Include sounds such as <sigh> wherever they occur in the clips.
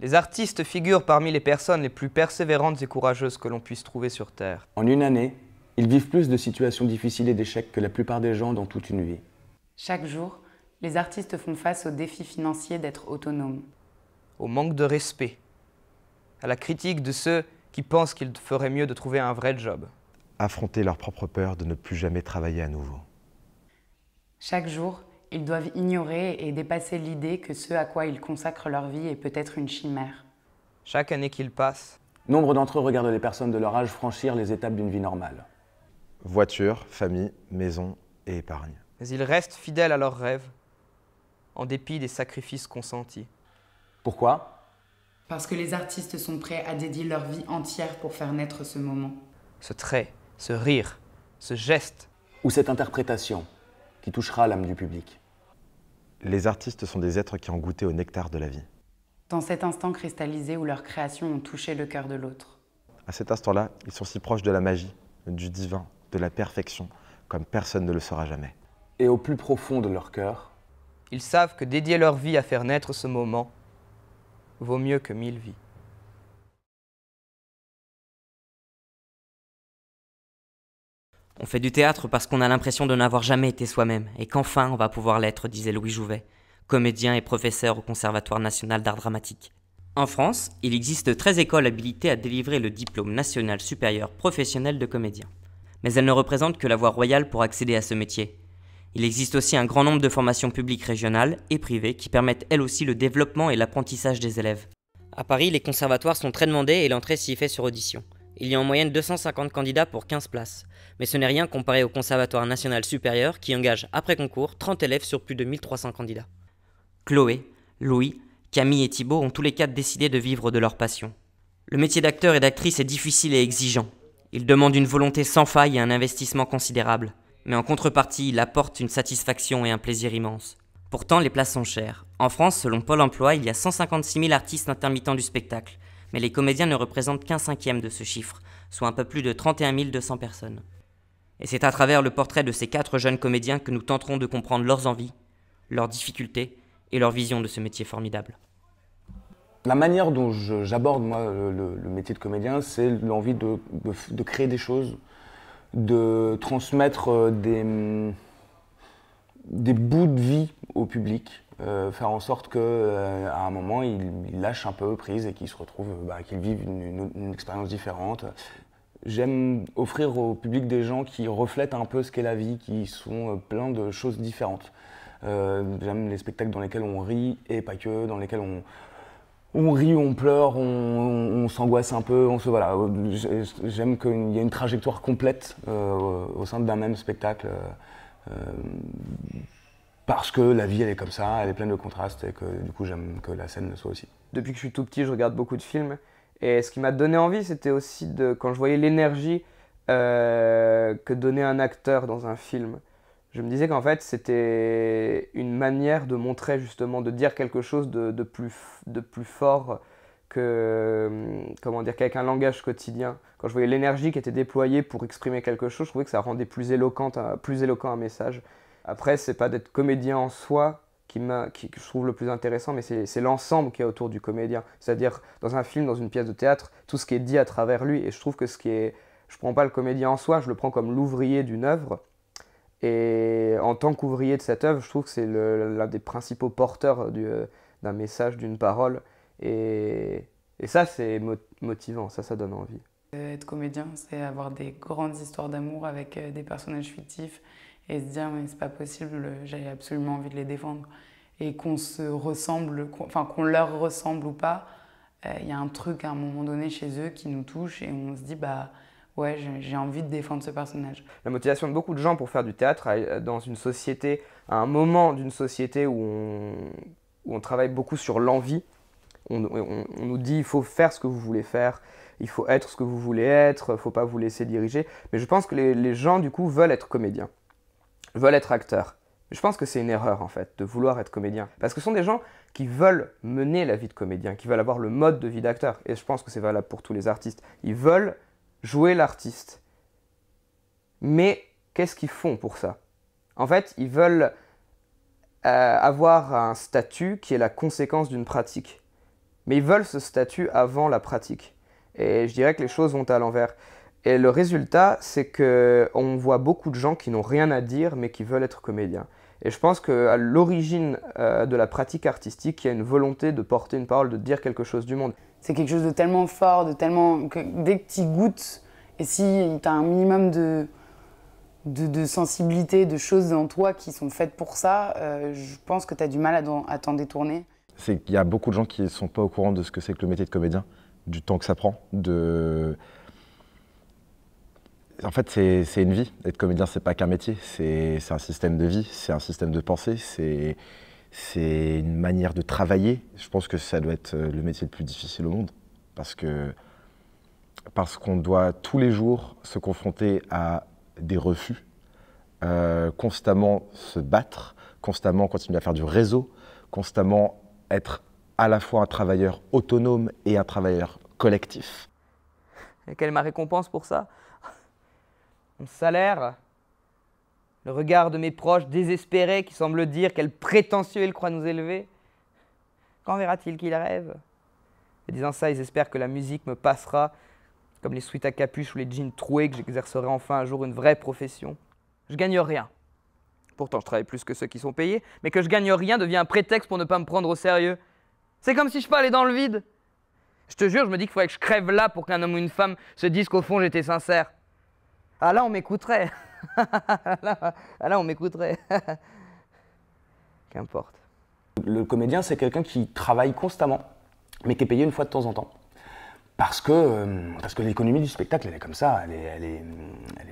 Les artistes figurent parmi les personnes les plus persévérantes et courageuses que l'on puisse trouver sur Terre. En une année, ils vivent plus de situations difficiles et d'échecs que la plupart des gens dans toute une vie. Chaque jour, les artistes font face au défi financier d'être autonomes. Au manque de respect, à la critique de ceux qui pensent qu'ils feraient mieux de trouver un vrai job. Affronter leur propre peur de ne plus jamais travailler à nouveau. Chaque jour, ils doivent ignorer et dépasser l'idée que ce à quoi ils consacrent leur vie est peut-être une chimère. Chaque année qu'ils passent, nombre d'entre eux regardent les personnes de leur âge franchir les étapes d'une vie normale. Voiture, famille, maison et épargne. Mais ils restent fidèles à leurs rêves, en dépit des sacrifices consentis. Pourquoi Parce que les artistes sont prêts à dédier leur vie entière pour faire naître ce moment. Ce trait, ce rire, ce geste. Ou cette interprétation, qui touchera l'âme du public. Les artistes sont des êtres qui ont goûté au nectar de la vie. Dans cet instant cristallisé où leurs créations ont touché le cœur de l'autre. À cet instant-là, ils sont si proches de la magie, du divin, de la perfection, comme personne ne le saura jamais. Et au plus profond de leur cœur, ils savent que dédier leur vie à faire naître ce moment vaut mieux que mille vies. On fait du théâtre parce qu'on a l'impression de n'avoir jamais été soi-même, et qu'enfin on va pouvoir l'être, disait Louis Jouvet, comédien et professeur au Conservatoire national d'art dramatique. En France, il existe 13 écoles habilitées à délivrer le diplôme national supérieur professionnel de comédien. Mais elles ne représentent que la voie royale pour accéder à ce métier. Il existe aussi un grand nombre de formations publiques régionales et privées qui permettent elles aussi le développement et l'apprentissage des élèves. À Paris, les conservatoires sont très demandés et l'entrée s'y fait sur audition. Il y a en moyenne 250 candidats pour 15 places, mais ce n'est rien comparé au Conservatoire national supérieur qui engage après concours 30 élèves sur plus de 1300 candidats. Chloé, Louis, Camille et Thibault ont tous les quatre décidé de vivre de leur passion. Le métier d'acteur et d'actrice est difficile et exigeant. Il demande une volonté sans faille et un investissement considérable, mais en contrepartie, il apporte une satisfaction et un plaisir immense. Pourtant, les places sont chères. En France, selon Pôle Emploi, il y a 156 000 artistes intermittents du spectacle, mais les comédiens ne représentent qu'un cinquième de ce chiffre, soit un peu plus de 31 200 personnes. Et c'est à travers le portrait de ces quatre jeunes comédiens que nous tenterons de comprendre leurs envies, leurs difficultés et leur vision de ce métier formidable. La manière dont j'aborde moi le, métier de comédien, c'est l'envie de, créer des choses, de transmettre euh, des bouts de vie au public, euh, faire en sorte que euh, à un moment ils lâchent un peu prise et qu'ils se retrouvent, euh, bah, une, expérience différente. J'aime offrir au public des gens qui reflètent un peu ce qu'est la vie, qui sont plein de choses différentes. J'aime les spectacles dans lesquels on rit et pas que, dans lesquels on, on rit, on pleure, on, s'angoisse un peu, on se voilà. J'aime qu'il y ait une trajectoire complète au sein d'un même spectacle parce que la vie elle est comme ça, elle est pleine de contrastes et que du coup j'aime que la scène le soit aussi. Depuis que je suis tout petit, je regarde beaucoup de films et ce qui m'a donné envie, c'était aussi de quand je voyais l'énergie euh, que donnait un acteur dans un film. Je me disais qu'en fait c'était une manière de montrer justement, de dire quelque chose de, de plus, de plus fort que comment dire qu'avec un langage quotidien. Quand je voyais l'énergie qui était déployée pour exprimer quelque chose, je trouvais que ça rendait plus éloquent, euh, plus éloquent un message. Après, c'est pas d'être comédien en soi qui, qui que je trouve le plus intéressant, mais c'est l'ensemble qui est autour du comédien. C'est-à-dire, dans un film, dans une pièce de théâtre, tout ce qui est dit à travers lui. Et je trouve que ce qui est. Je prends pas le comédien en soi, je le prends comme l'ouvrier d'une œuvre. Et en tant qu'ouvrier de cette œuvre, je trouve que c'est l'un des principaux porteurs euh, d'un message, d'une parole. Et, et ça, c'est motivant, ça, ça donne envie. Euh, être comédien, c'est avoir des grandes histoires d'amour avec euh, des personnages fictifs et se dire mais c'est pas possible, j'avais absolument envie de les défendre. Et qu'on se ressemble, enfin qu'on leur ressemble ou pas, il euh, y a un truc à un moment donné chez eux qui nous touche et on se dit bah ouais j'ai envie de défendre ce personnage. La motivation de beaucoup de gens pour faire du théâtre euh, dans une société, à un moment d'une société où on, où on travaille beaucoup sur l'envie, on, on, nous dit il faut faire ce que vous voulez faire, il faut être ce que vous voulez être, il faut pas vous laisser diriger. Mais je pense que les gens, du coup, veulent être comédiens veulent être acteurs. Je pense que c'est une erreur en fait de vouloir être comédien. Parce que ce sont des gens qui veulent mener la vie de comédien, qui veulent avoir le mode de vie d'acteur. Et je pense que c'est valable pour tous les artistes. Ils veulent jouer l'artiste. Mais qu'est-ce qu'ils font pour ça En fait, ils veulent euh, avoir un statut qui est la conséquence d'une pratique. Mais ils veulent ce statut avant la pratique. Et je dirais que les choses vont à l'envers. Et le résultat, c'est que on voit beaucoup de gens qui n'ont rien à dire mais qui veulent être comédiens. Et je pense qu'à l'origine euh, de la pratique artistique, il y a une volonté de porter une parole, de dire quelque chose du monde. C'est quelque chose de tellement fort, de tellement que dès que tu goûtes et si tu as un minimum de, de, sensibilité, de choses en toi qui sont faites pour ça, euh, je pense que tu as du mal à, t'en détourner. Il y a beaucoup de gens qui ne sont pas au courant de ce que c'est que le métier de comédien, du temps que ça prend, de en fait, c'est une vie. Être comédien, c'est pas qu'un métier. C'est un système de vie, c'est un système de pensée, c'est une manière de travailler. Je pense que ça doit être euh, le métier le plus difficile au monde. Parce que parce qu'on doit tous les jours se confronter à des refus, euh, constamment se battre, constamment continuer à faire du réseau, constamment être à la fois un travailleur autonome et un travailleur collectif. Et quelle est ma récompense pour ça mon salaire, le regard de mes proches désespérés qui semblent dire quel prétentieux ils croient nous élever. Quand verra-t-il qu'il rêve Et disant ça, ils espèrent que la musique me passera, comme les suites à capuche ou les jeans troués, que j'exercerai enfin un jour une vraie profession. Je gagne rien. Pourtant, je travaille plus que ceux qui sont payés, mais que je gagne rien devient un prétexte pour ne pas me prendre au sérieux. C'est comme si je parlais dans le vide. Je te jure, je me dis qu'il faudrait que je crève là pour qu'un homme ou une femme se dise qu'au fond j'étais sincère. Ah là, on m'écouterait. <laughs> Ah là, on m'écouterait. Qu'importe. Le comédien, c'est quelqu'un qui travaille constamment, mais qui est payé une fois de temps en temps. Parce que, euh, parce que l'économie du spectacle, elle est comme ça, elle est,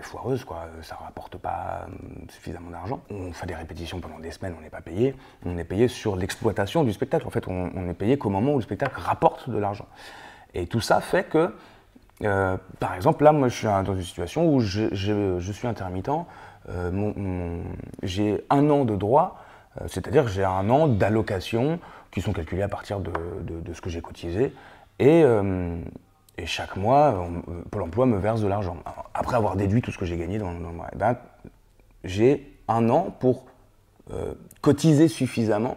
foireuse, quoi. Euh, ça ne rapporte pas euh, suffisamment d'argent. On fait des répétitions pendant des semaines, on n'est pas payé, on est payé sur l'exploitation du spectacle. En fait, on, on est payé qu'au moment où le spectacle rapporte de l'argent. Et tout ça fait que euh, par exemple, là, moi, je suis dans une situation où je, suis intermittent. Euh, j'ai un an de droit, euh, c'est-à-dire j'ai un an d'allocations qui sont calculées à partir de, ce que j'ai cotisé. Et, chaque mois, Pôle emploi me verse de l'argent. après avoir déduit tout ce que j'ai gagné dans, eh ben, j'ai un an pour cotiser suffisamment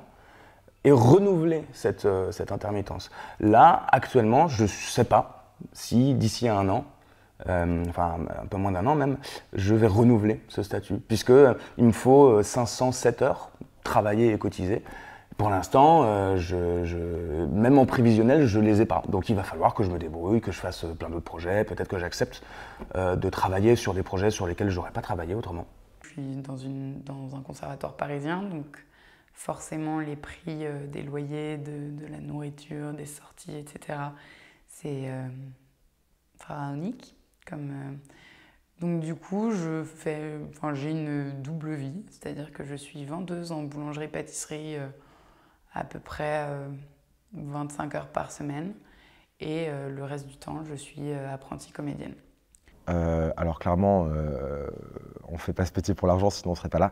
et renouveler cette, cette intermittence. Là, actuellement, je ne sais pas si d'ici un an, euh, enfin un peu moins d'un an même, je vais renouveler ce statut, puisque euh, il me faut 507 euh, heures travailler et cotiser. Pour l'instant, je, même en prévisionnel, je ne les ai pas. Donc il va falloir que je me débrouille, que je fasse plein d'autres projets, peut-être que j'accepte de travailler sur des projets sur lesquels je n'aurais pas travaillé autrement. Je suis dans, un conservatoire parisien, donc forcément les prix des loyers, de la nourriture, des sorties, etc c'est euh, pharaonique. Comme, euh, donc du coup, je fais, enfin, j'ai une double vie, c'est-à-dire que je suis vendeuse en boulangerie-pâtisserie euh, à peu près 25 heures par semaine et le reste du temps, je suis apprentie comédienne. alors clairement, on ne fait pas ce métier pour l'argent, sinon on ne serait pas là.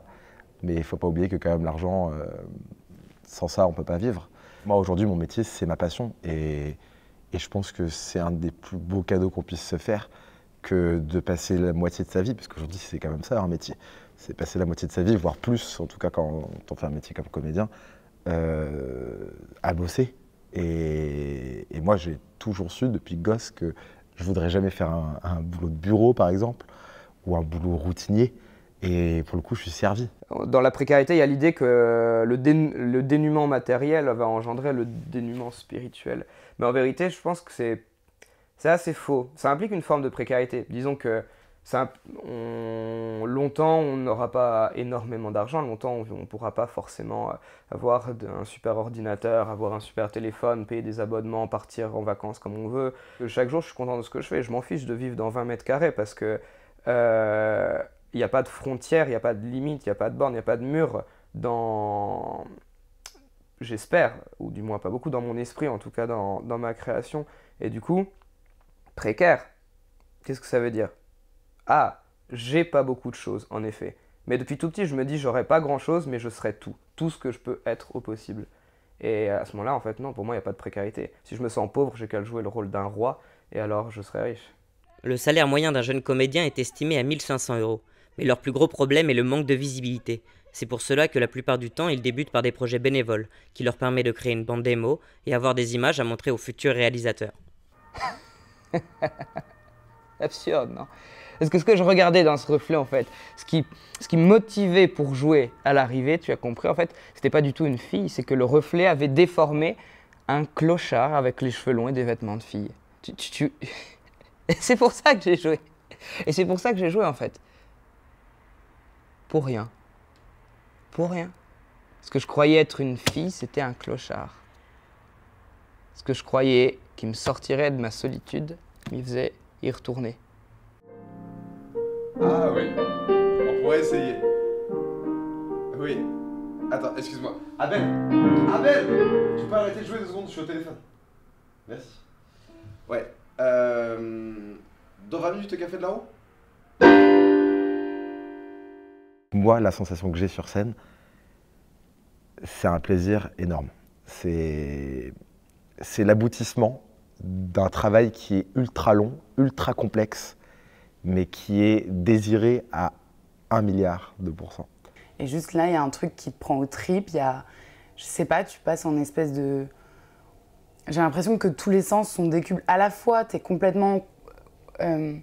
Mais il ne faut pas oublier que quand même l'argent, sans ça, on ne peut pas vivre. Moi aujourd'hui, mon métier, c'est ma passion et et je pense que c'est un des plus beaux cadeaux qu'on puisse se faire que de passer la moitié de sa vie, parce qu'aujourd'hui c'est quand même ça un métier, c'est passer la moitié de sa vie, voire plus, en tout cas quand on fait un métier comme comédien, euh, à bosser. Et, moi j'ai toujours su depuis gosse que je voudrais jamais faire un boulot de bureau par exemple, ou un boulot routinier. Et pour le coup, je suis servi. Dans la précarité, il y a l'idée que le, dénuement matériel va engendrer le dénuement spirituel. Mais en vérité, je pense que c'est assez faux. Ça implique une forme de précarité. Disons que ça, longtemps, on n'aura pas énormément d'argent, longtemps, on ne pourra pas forcément euh, avoir un super ordinateur, avoir un super téléphone, payer des abonnements, partir en vacances comme on veut. Chaque jour, je suis content de ce que je fais. Je m'en fiche de vivre dans 20 mètres carrés parce que... Euh, il n'y a pas de frontières, il n'y a pas de limite, il n'y a pas de bornes, il n'y a pas de murs dans, j'espère, ou du moins pas beaucoup dans mon esprit, en tout cas dans, dans ma création. Et du coup, précaire, qu'est-ce que ça veut dire Ah, j'ai pas beaucoup de choses, en effet. Mais depuis tout petit, je me dis, j'aurais pas grand-chose, mais je serai tout. Tout ce que je peux être au possible. Et à ce moment-là, en fait, non, pour moi, il n'y a pas de précarité. Si je me sens pauvre, j'ai qu'à jouer le rôle d'un roi, et alors je serai riche. Le salaire moyen d'un jeune comédien est estimé à 1500 euros mais leur plus gros problème est le manque de visibilité. C'est pour cela que la plupart du temps, ils débutent par des projets bénévoles, qui leur permet de créer une bande démo et avoir des images à montrer aux futurs réalisateurs. <laughs> Absurde, non Parce que ce que je regardais dans ce reflet, en fait, ce qui, ce qui motivait pour jouer à l'arrivée, tu as compris, en fait, c'était pas du tout une fille, c'est que le reflet avait déformé un clochard avec les cheveux longs et des vêtements de fille. <laughs> c'est pour ça que j'ai joué. Et c'est pour ça que j'ai joué, en fait. Pour rien. Pour rien. Ce que je croyais être une fille, c'était un clochard. Ce que je croyais qui me sortirait de ma solitude, m'y faisait y retourner. Ah oui, on pourrait essayer. Oui. Attends, excuse-moi. Abel Abel Tu peux arrêter de jouer deux secondes, je suis au téléphone. Merci. Ouais. Euh... Dans 20 minutes, café de là-haut moi, la sensation que j'ai sur scène, c'est un plaisir énorme. C'est l'aboutissement d'un travail qui est ultra long, ultra complexe, mais qui est désiré à un milliard de pourcents. Et juste là, il y a un truc qui te prend au tripes. Il y a, je sais pas, tu passes en espèce de. J'ai l'impression que tous les sens sont cubes. À la fois, tu es complètement euh,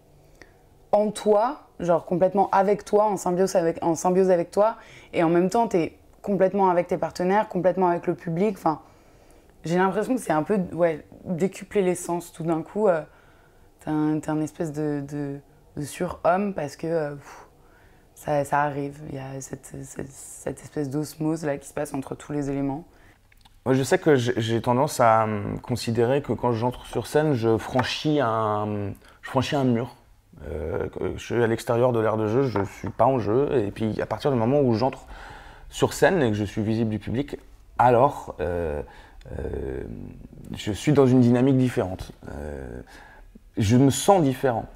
en toi, genre complètement avec toi, en symbiose avec, en symbiose avec toi, et en même temps, tu es complètement avec tes partenaires, complètement avec le public. Enfin, j'ai l'impression que c'est un peu ouais, décupler l'essence. Tout d'un coup, euh, t'es un, espèce de, de, surhomme parce que euh, ça, arrive. Il y a cette, cette, espèce d'osmose là qui se passe entre tous les éléments. Moi, je sais que j'ai tendance à considérer que quand j'entre sur scène, je franchis un, je franchis un mur. Euh, je suis à l'extérieur de l'ère de jeu, je ne suis pas en jeu. Et puis à partir du moment où j'entre sur scène et que je suis visible du public, alors euh, euh, je suis dans une dynamique différente. je me sens différent.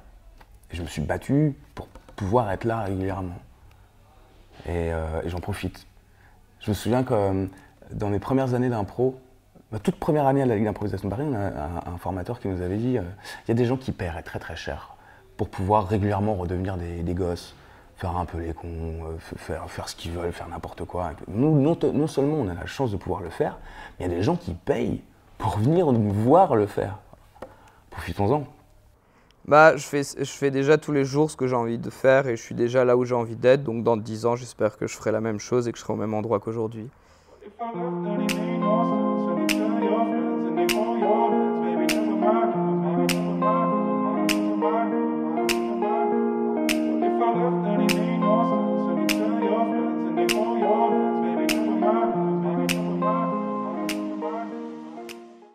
Je me suis battu pour pouvoir être là régulièrement. Et, j'en profite. Je me souviens que dans mes premières années d'impro, ma toute première année à la Ligue d'improvisation de Paris, un, formateur qui nous avait dit il y a des gens qui paieraient très très cher pour pouvoir régulièrement redevenir des, gosses, faire un peu les cons, euh, faire, faire ce qu'ils veulent, faire n'importe quoi. Nous, non, seulement on a la chance de pouvoir le faire, mais il y a des gens qui payent pour venir nous voir le faire. Profitons-en. Bah, je fais, je fais déjà tous les jours ce que j'ai envie de faire et je suis déjà là où j'ai envie d'être. Donc dans 10 ans, j'espère que je ferai la même chose et que je serai au même endroit qu'aujourd'hui.